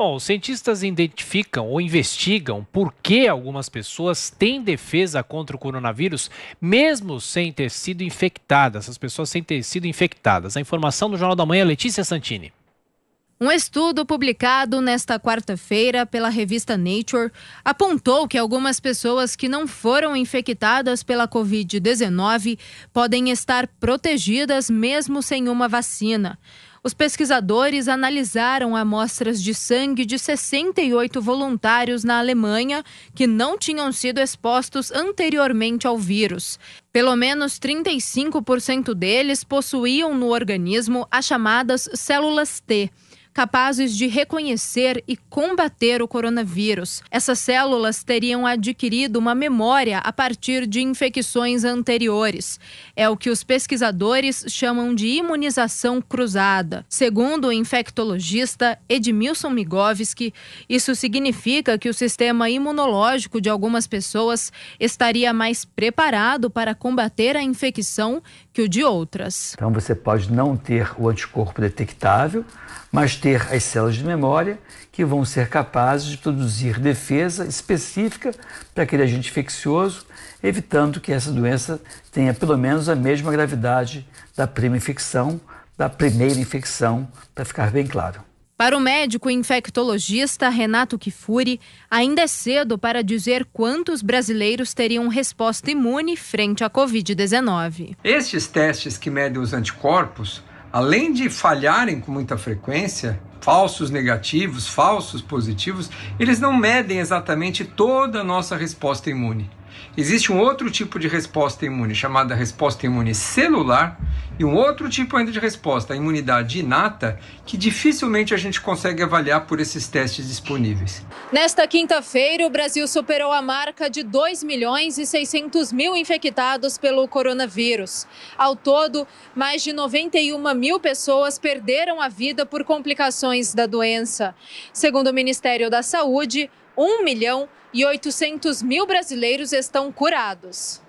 Bom, os cientistas identificam ou investigam por que algumas pessoas têm defesa contra o coronavírus, mesmo sem ter sido infectadas, essas pessoas sem ter sido infectadas. A informação do Jornal da Manhã, Letícia Santini. Um estudo publicado nesta quarta-feira pela revista Nature apontou que algumas pessoas que não foram infectadas pela Covid-19 podem estar protegidas mesmo sem uma vacina. Os pesquisadores analisaram amostras de sangue de 68 voluntários na Alemanha que não tinham sido expostos anteriormente ao vírus. Pelo menos 35% deles possuíam no organismo as chamadas células T capazes de reconhecer e combater o coronavírus. Essas células teriam adquirido uma memória a partir de infecções anteriores. É o que os pesquisadores chamam de imunização cruzada. Segundo o infectologista Edmilson Migovski, isso significa que o sistema imunológico de algumas pessoas estaria mais preparado para combater a infecção que o de outras. Então você pode não ter o anticorpo detectável, mas ter as células de memória que vão ser capazes de produzir defesa específica para aquele agente infeccioso, evitando que essa doença tenha pelo menos a mesma gravidade da prima infecção, da primeira infecção, para ficar bem claro. Para o médico infectologista Renato Kifuri, ainda é cedo para dizer quantos brasileiros teriam resposta imune frente à Covid-19. Estes testes que medem os anticorpos além de falharem com muita frequência, falsos negativos, falsos positivos, eles não medem exatamente toda a nossa resposta imune. Existe um outro tipo de resposta imune, chamada resposta imune celular, e um outro tipo ainda de resposta, a imunidade inata, que dificilmente a gente consegue avaliar por esses testes disponíveis. Nesta quinta-feira, o Brasil superou a marca de 2 milhões e 600 mil infectados pelo coronavírus. Ao todo, mais de 91 mil pessoas perderam a vida por complicações da doença. Segundo o Ministério da Saúde, 1 milhão e 800 mil brasileiros estão curados.